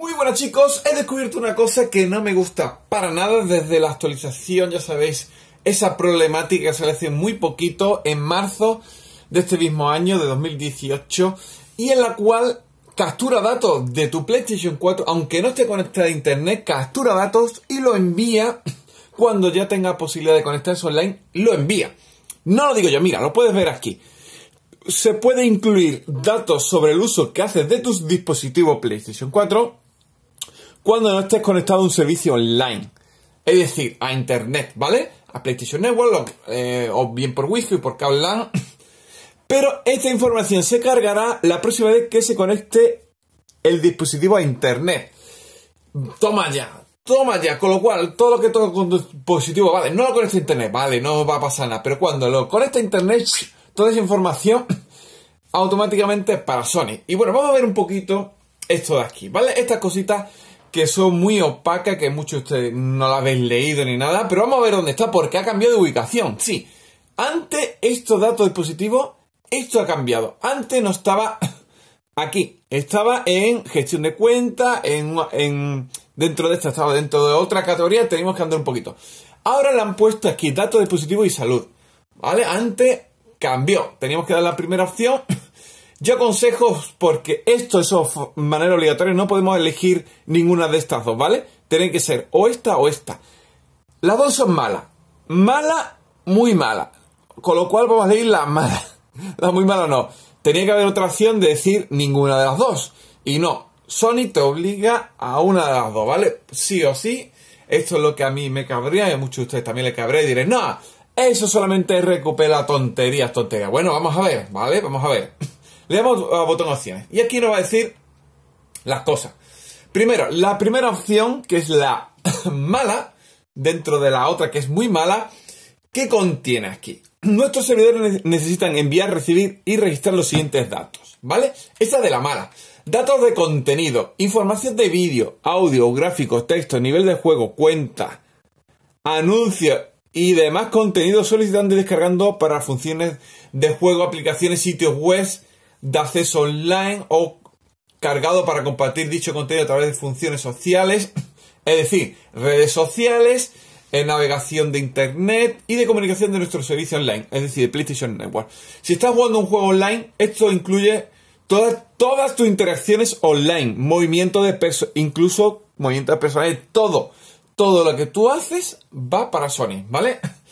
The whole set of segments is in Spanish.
Muy buenas chicos, he descubierto una cosa que no me gusta para nada desde la actualización, ya sabéis, esa problemática se sale hace muy poquito, en marzo de este mismo año, de 2018, y en la cual captura datos de tu PlayStation 4, aunque no esté conectada a internet, captura datos y lo envía cuando ya tenga posibilidad de conectarse online, lo envía. No lo digo yo, mira, lo puedes ver aquí se puede incluir datos sobre el uso que haces de tus dispositivos PlayStation 4 cuando no estés conectado a un servicio online. Es decir, a Internet, ¿vale? A PlayStation Network eh, o, bien por Wi-Fi, por cable LAN. Pero esta información se cargará la próxima vez que se conecte el dispositivo a Internet. Toma ya, toma ya. Con lo cual, todo lo que toca con dispositivo, vale, no lo conecta a Internet, vale, no va a pasar nada. Pero cuando lo conecta a Internet, toda esa información automáticamente para Sony. Y bueno, vamos a ver un poquito esto de aquí, ¿vale? Estas cositas que son muy opacas, que muchos de ustedes no la habéis leído ni nada, pero vamos a ver dónde está, porque ha cambiado de ubicación. Sí, antes estos datos dispositivos, esto ha cambiado. Antes no estaba aquí, estaba en gestión de cuenta, en, dentro de esta estaba dentro de otra categoría, tenemos que andar un poquito. Ahora la han puesto aquí datos dispositivos y salud. ¿Vale? Antes cambió. Teníamos que dar la primera opción yo aconsejo, porque esto es de manera obligatoria, no podemos elegir ninguna de estas dos, ¿vale? Tienen que ser o esta o esta. Las dos son malas. Mala, muy mala. Con lo cual vamos a decir la mala. La muy mala no. Tenía que haber otra opción de decir ninguna de las dos. Y no, Sony te obliga a una de las dos, ¿vale? Sí o sí. Esto es lo que a mí me cabría y a muchos de ustedes también le cabría y diré, no, eso solamente recupera tonterías, tonterías. Bueno, vamos a ver, ¿vale? Vamos a ver. Le damos a eh, botón opciones. Y aquí nos va a decir las cosas. Primero, la primera opción, que es la mala, dentro de la otra que es muy mala, ¿qué contiene aquí? Nuestros servidores necesitan enviar, recibir y registrar los siguientes datos, ¿vale? Esa de la mala. Datos de contenido, información de vídeo, audio, gráficos, texto, nivel de juego, cuenta, anuncios y demás contenidos solicitando y descargando para funciones de juego, aplicaciones, sitios web, de acceso online o cargado para compartir dicho contenido a través de funciones sociales, es decir, redes sociales, eh, navegación de internet y de comunicación de nuestro servicio online, es decir, de PlayStation Network. Si estás jugando un juego online, esto incluye todas, todas tus interacciones online, movimiento de peso, incluso movimiento de personas todo. Todo lo que tú haces va para Sony, ¿vale?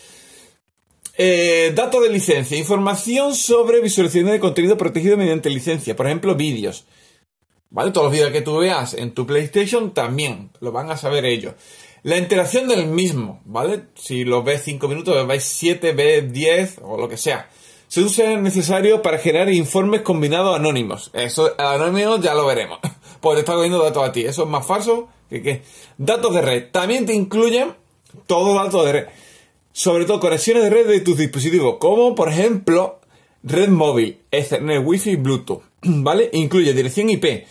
Eh, de licencia. Información sobre visualizaciones de contenido protegido mediante licencia. Por ejemplo, vídeos. ¿Vale? Todos los vídeos que tú veas en tu PlayStation también lo van a saber ellos. La interacción del mismo, ¿vale? Si lo ves 5 minutos, ves 7, ves 10 o lo que sea. Se usa necesario para generar informes combinados anónimos. Eso, anónimos ya lo veremos. Pues te está cogiendo datos a ti. Eso es más falso que qué. Datos de red. También te incluyen todo datos de red. Sobre todo conexiones de red de tus dispositivos, como por ejemplo red móvil, Ethernet, Wi-Fi y Bluetooth. ¿Vale? Incluye dirección IP,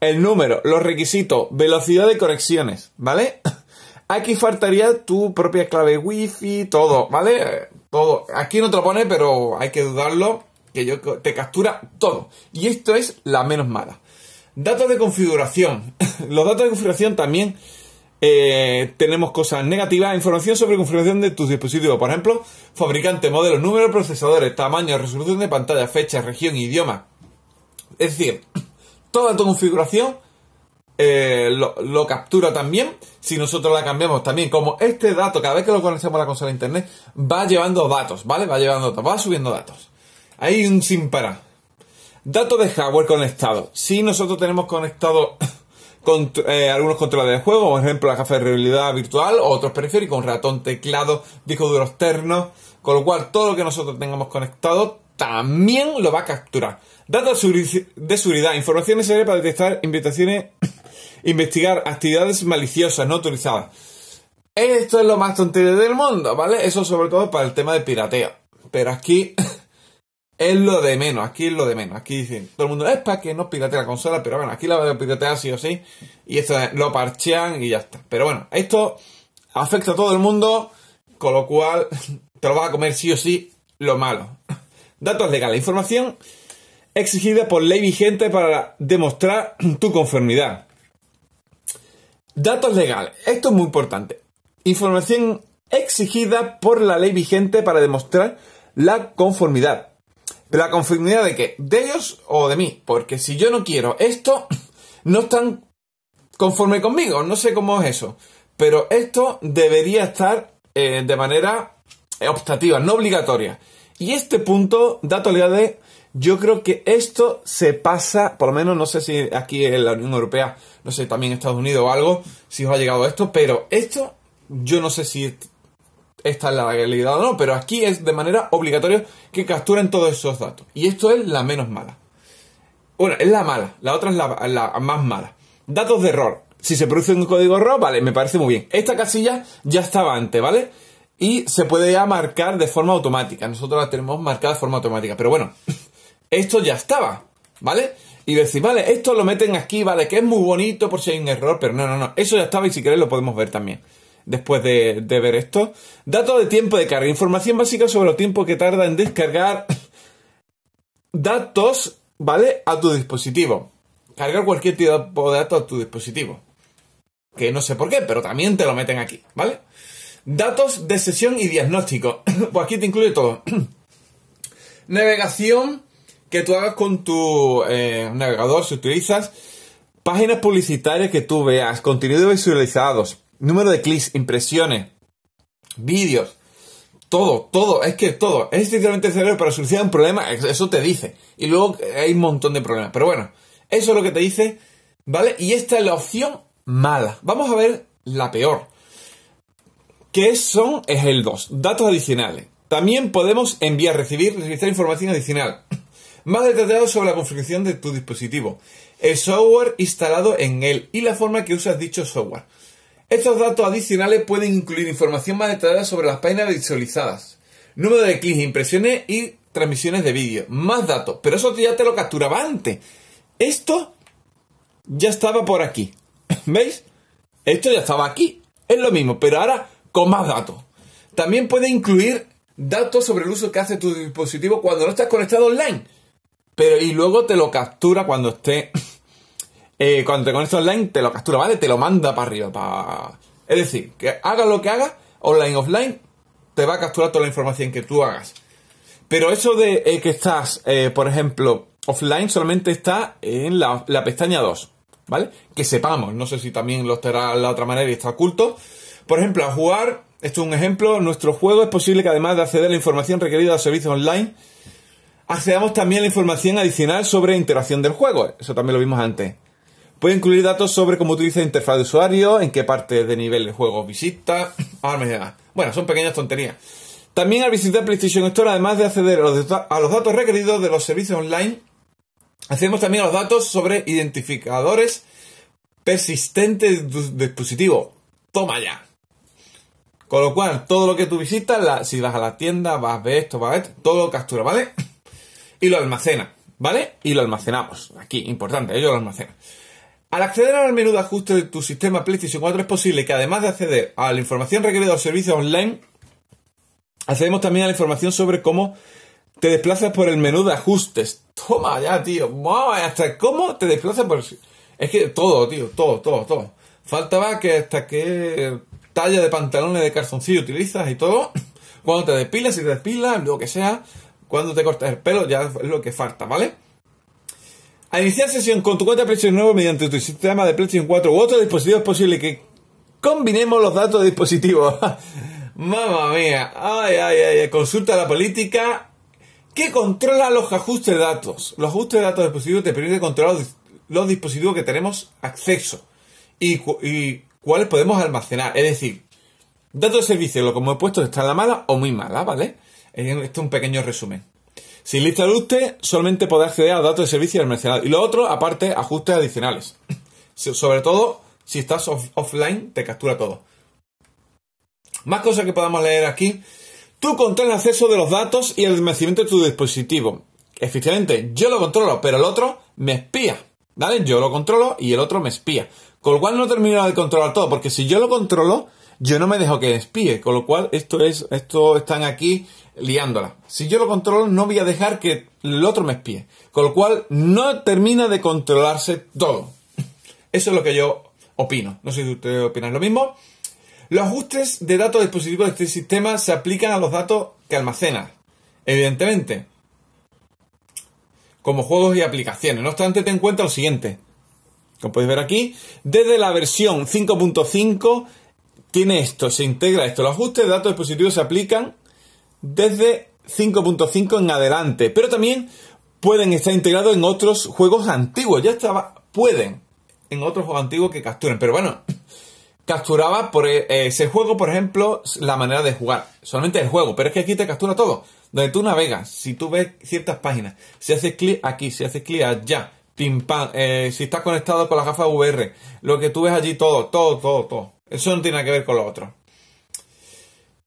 el número, los requisitos, velocidad de conexiones. ¿Vale? Aquí faltaría tu propia clave Wi-Fi, todo, ¿vale? Todo. Aquí no te lo pone, pero hay que dudarlo, que yo te captura todo. Y esto es la menos mala. Datos de configuración. Los datos de configuración también eh, tenemos cosas negativas, información sobre configuración de tus dispositivos, por ejemplo, fabricante, modelo, número procesadores, tamaño, resolución de pantalla, fecha, región, idioma. Es decir, toda tu configuración eh, lo, captura también. Si nosotros la cambiamos también, como este dato, cada vez que lo conectamos a la consola internet, va llevando datos, ¿vale? Va llevando va subiendo datos. Hay un sin parar. Datos de hardware conectado. Si nosotros tenemos conectado Eh, algunos controles de juego, por ejemplo la caja de realidad virtual o otros periféricos, un ratón, teclado, disco duros ternos con lo cual todo lo que nosotros tengamos conectado también lo va a capturar. Datos de seguridad, información necesaria para detectar invitaciones, investigar actividades maliciosas no autorizadas. Esto es lo más tontería del mundo, ¿vale? Eso sobre todo para el tema de pirateo. Pero aquí Es lo de menos, aquí es lo de menos. Aquí dicen, todo el mundo, es para que no pirate la consola, pero bueno, aquí la van a piratear sí o sí. Y esto lo parchean y ya está. Pero bueno, esto afecta a todo el mundo, con lo cual te lo vas a comer sí o sí lo malo. Datos legales, información exigida por ley vigente para demostrar tu conformidad. Datos legales, esto es muy importante. Información exigida por la ley vigente para demostrar la conformidad de la conformidad de que de ellos o de mí, porque si yo no quiero esto, no están conforme conmigo, no sé cómo es eso, pero esto debería estar eh, de manera optativa, no obligatoria. Y este punto, dato de yo creo que esto se pasa, por lo menos no sé si aquí en la Unión Europea, no sé, también en Estados Unidos o algo, si os ha llegado esto, pero esto yo no sé si esta es la legalidad o no, pero aquí es de manera obligatoria que capturen todos esos datos. Y esto es la menos mala. Bueno, es la mala, la otra es la, la más mala. Datos de error. Si se produce un código error, vale, me parece muy bien. Esta casilla ya estaba antes, ¿vale? Y se puede ya marcar de forma automática. Nosotros la tenemos marcada de forma automática. Pero bueno, esto ya estaba, ¿vale? Y decir, vale, esto lo meten aquí, vale, que es muy bonito por si hay un error, pero no, no, no. Eso ya estaba y si queréis lo podemos ver también después de, ver esto. Datos de tiempo de carga. Información básica sobre el tiempo que tarda en descargar datos, ¿vale? A tu dispositivo. Cargar cualquier tipo de datos a tu dispositivo. Que no sé por qué, pero también te lo meten aquí, ¿vale? Datos de sesión y diagnóstico. pues aquí te incluye todo. Navegación que tú hagas con tu eh, navegador si utilizas. Páginas publicitarias que tú veas. contenido visualizados número de clics, impresiones, vídeos, todo, todo, es que todo. Es literalmente el cerebro para solucionar un problema, eso te dice. Y luego eh, hay un montón de problemas. Pero bueno, eso es lo que te dice, ¿vale? Y esta es la opción mala. Vamos a ver la peor. Que son? Es el 2. Datos adicionales. También podemos enviar, recibir, registrar información adicional. Más detallado sobre la configuración de tu dispositivo, el software instalado en él y la forma que usas dicho software. Estos datos adicionales pueden incluir información más detallada sobre las páginas visualizadas, número de clics, e impresiones y transmisiones de vídeo, más datos, pero eso ya te lo capturaba antes. Esto ya estaba por aquí. ¿Veis? Esto ya estaba aquí. Es lo mismo, pero ahora con más datos. También puede incluir datos sobre el uso que hace tu dispositivo cuando no estás conectado online. Pero y luego te lo captura cuando esté eh, cuando te conectas online, te lo captura, ¿vale? Te lo manda para arriba. Para... Es decir, que haga lo que hagas, online, offline, te va a capturar toda la información que tú hagas. Pero eso de eh, que estás, eh, por ejemplo, offline solamente está en la, pestaña 2, ¿vale? Que sepamos, no sé si también lo estará de la otra manera y está oculto. Por ejemplo, a jugar, esto es un ejemplo, nuestro juego es posible que además de acceder a la información requerida a servicios online, accedamos también a la información adicional sobre interacción del juego. Eso también lo vimos antes. Puede incluir datos sobre cómo utiliza la interfaz de usuario, en qué parte de nivel de juego visita, armas Bueno, son pequeñas tonterías. También al visitar PlayStation Store, además de acceder a los, datos requeridos de los servicios online, hacemos también los datos sobre identificadores persistentes de dispositivo. Toma ya. Con lo cual, todo lo que tú visitas, si vas a la tienda, vas a ver esto, vas a ver todo lo captura, ¿vale? Y lo almacena, ¿vale? Y lo almacenamos. Aquí, importante, ellos lo almacenan. Al acceder al menú de ajuste de tu sistema PlayStation 4 es posible que además de acceder a la información requerida al servicios online, accedemos también a la información sobre cómo te desplazas por el menú de ajustes. Toma ya, tío. hasta cómo te desplazas por... Es que todo, tío, todo, todo, todo. Faltaba que hasta qué talla de pantalones de calzoncillo utilizas y todo. Cuando te despilas, y te despilas, lo que sea. Cuando te cortas el pelo, ya es lo que falta, ¿vale? A iniciar sesión con tu cuenta de PlayStation nuevo mediante tu sistema de PlayStation 4 u otro dispositivo es posible que combinemos los datos de dispositivos. Mamma mía, ay, ay, ay, consulta la política que controla los ajustes de datos. Los ajustes de datos de dispositivos te permiten controlar los, dispositivos que tenemos acceso y, cuáles podemos almacenar. Es decir, datos de servicio, lo como he puesto, está en la mala o muy mala, ¿vale? Eh, esto es un pequeño resumen. Sin lista de usted, solamente podrá acceder a datos de servicio de mercenario. Y lo otro, aparte, ajustes adicionales. Sobre todo, si estás offline, te captura todo. Más cosas que podamos leer aquí. Tú controlas el acceso de los datos y el vencimiento de tu dispositivo. Efectivamente, yo lo controlo, pero el otro me espía. ¿Vale? Yo lo controlo y el otro me espía. Con lo cual no termina de controlar todo, porque si yo lo controlo, yo no me dejo que espíe. Con lo cual, esto es, esto están aquí liándola. Si yo lo controlo, no voy a dejar que el otro me espíe. Con lo cual, no termina de controlarse todo. Eso es lo que yo opino. No sé si ustedes opinan lo mismo. Los ajustes de datos dispositivos de este sistema se aplican a los datos que almacena, evidentemente, como juegos y aplicaciones. No obstante, ten en cuenta lo siguiente. Como podéis ver aquí, desde la versión 5.5 tiene esto, se integra esto. Los ajustes de datos dispositivos se aplican desde 5.5 en adelante, pero también pueden estar integrados en otros juegos antiguos. Ya estaba, pueden, en otros juegos antiguos que capturen, pero bueno, capturaba por eh, ese juego, por ejemplo, la manera de jugar, solamente el juego, pero es que aquí te captura todo, donde tú navegas, si tú ves ciertas páginas, si haces clic aquí, si haces clic allá, pim eh, si estás conectado con las gafas VR, lo que tú ves allí, todo, todo, todo, todo. Eso no tiene nada que ver con lo otro.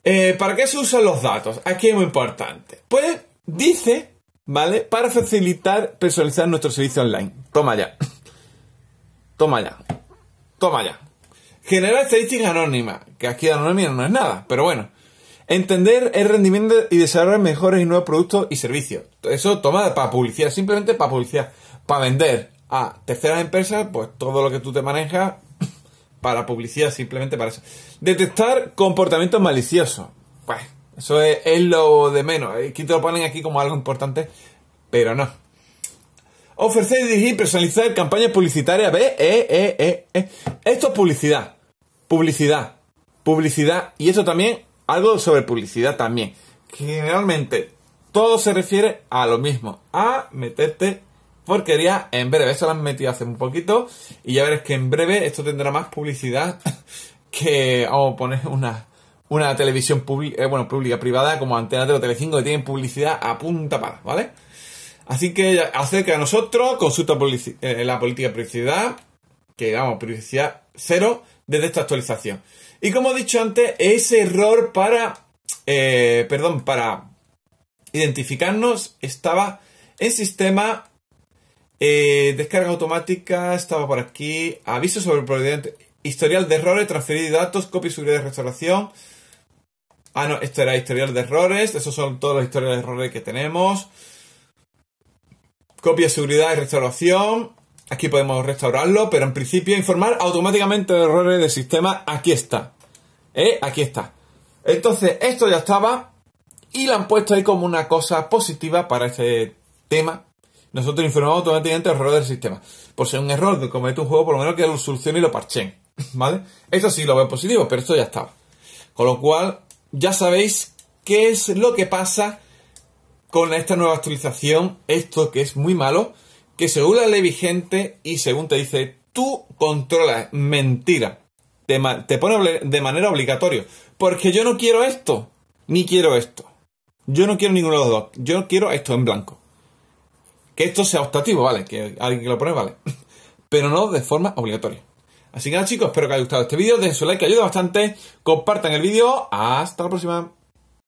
Eh, ¿Para qué se usan los datos? Aquí es muy importante. Pues dice, ¿vale? Para facilitar personalizar nuestro servicio online. Toma ya. Toma ya. Toma ya. Generar estadísticas anónimas, que aquí Anónima no es nada, pero bueno. Entender el rendimiento y desarrollar mejores y nuevos productos y servicios. Eso toma para publicidad, simplemente para publicidad. Para vender a terceras empresas, pues todo lo que tú te manejas, para publicidad, simplemente para eso. Detectar comportamientos maliciosos. Pues, eso es, lo de menos. Aquí te lo ponen aquí como algo importante, pero no. Ofrecer, dirigir, personalizar campañas publicitarias. B, eh, eh, eh, Esto es publicidad. Publicidad. Publicidad. Y eso también, algo sobre publicidad también. Generalmente, todo se refiere a lo mismo. A meterte porquería. En breve, eso lo han metido hace un poquito. Y ya veréis que en breve esto tendrá más publicidad que. Vamos a poner una, una televisión pública, eh, bueno, pública, privada, como Antena de tele Telecinco, que tienen publicidad a punta para, ¿vale? Así que acerca a nosotros, consulta eh, la política de publicidad, que damos publicidad cero desde esta actualización. Y como he dicho antes, ese error para, eh, perdón, para identificarnos estaba en sistema eh, descarga automática, estaba por aquí. Aviso sobre el providente. Historial de errores, transferir datos, copia y seguridad de restauración. Ah, no, esto era historial de errores. Esos son todos los historiales de errores que tenemos. Copia, seguridad y restauración. Aquí podemos restaurarlo, pero en principio informar automáticamente de errores del sistema. Aquí está. Eh, aquí está. Entonces, esto ya estaba y lo han puesto ahí como una cosa positiva para este tema nosotros informamos automáticamente el error del sistema. Por ser un error que comete un juego, por lo menos que lo solucione y lo parche, ¿Vale? Eso sí lo veo positivo, pero esto ya está. Con lo cual, ya sabéis qué es lo que pasa con esta nueva actualización. Esto que es muy malo, que según la ley vigente y según te dice, tú controlas. Mentira. Te, te pone de manera obligatoria. Porque yo no quiero esto, ni quiero esto. Yo no quiero ninguno de los dos. Yo quiero esto en blanco que esto sea optativo, vale, que alguien que lo pone, vale, pero no de forma obligatoria. Así que nada chicos, espero que haya gustado este vídeo, dejen su like que ayuda bastante, compartan el vídeo, hasta la próxima.